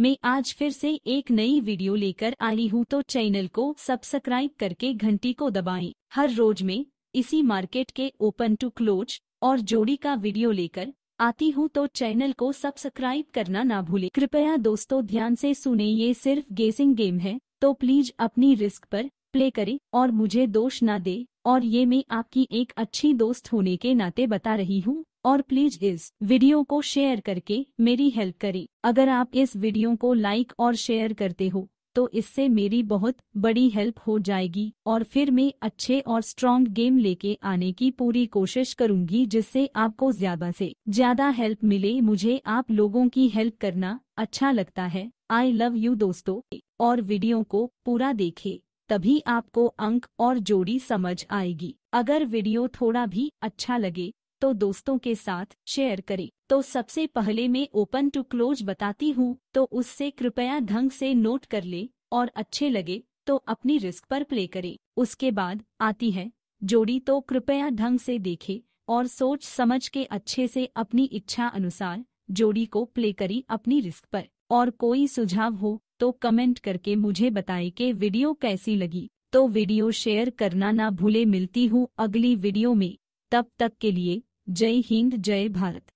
मैं आज फिर से एक नई वीडियो लेकर आई हूँ तो चैनल को सब्सक्राइब करके घंटी को दबाएं। हर रोज में इसी मार्केट के ओपन टू क्लोज और जोड़ी का वीडियो लेकर आती हूँ तो चैनल को सब्सक्राइब करना ना भूलें कृपया दोस्तों ध्यान से सुने ये सिर्फ गेसिंग गेम है तो प्लीज अपनी रिस्क पर प्ले करें और मुझे दोष ना दे और ये मैं आपकी एक अच्छी दोस्त होने के नाते बता रही हूँ और प्लीज इस वीडियो को शेयर करके मेरी हेल्प करें अगर आप इस वीडियो को लाइक और शेयर करते हो तो इससे मेरी बहुत बड़ी हेल्प हो जाएगी और फिर मैं अच्छे और स्ट्रॉन्ग गेम लेके आने की पूरी कोशिश करूंगी जिससे आपको ज्यादा से ज्यादा हेल्प मिले मुझे आप लोगों की हेल्प करना अच्छा लगता है आई लव यू दोस्तों और वीडियो को पूरा देखे तभी आपको अंक और जोड़ी समझ आएगी अगर वीडियो थोड़ा भी अच्छा लगे तो दोस्तों के साथ शेयर करें तो सबसे पहले मैं ओपन टू क्लोज बताती हूँ तो उससे कृपया ढंग से नोट कर ले और अच्छे लगे तो अपनी रिस्क पर प्ले करें उसके बाद आती है जोड़ी तो कृपया ढंग से देखे और सोच समझ के अच्छे से अपनी इच्छा अनुसार जोड़ी को प्ले करी अपनी रिस्क पर और कोई सुझाव हो तो कमेंट करके मुझे बताएं कि वीडियो कैसी लगी तो वीडियो शेयर करना ना भूले मिलती हूँ अगली वीडियो में तब तक के लिए जय हिंद जय भारत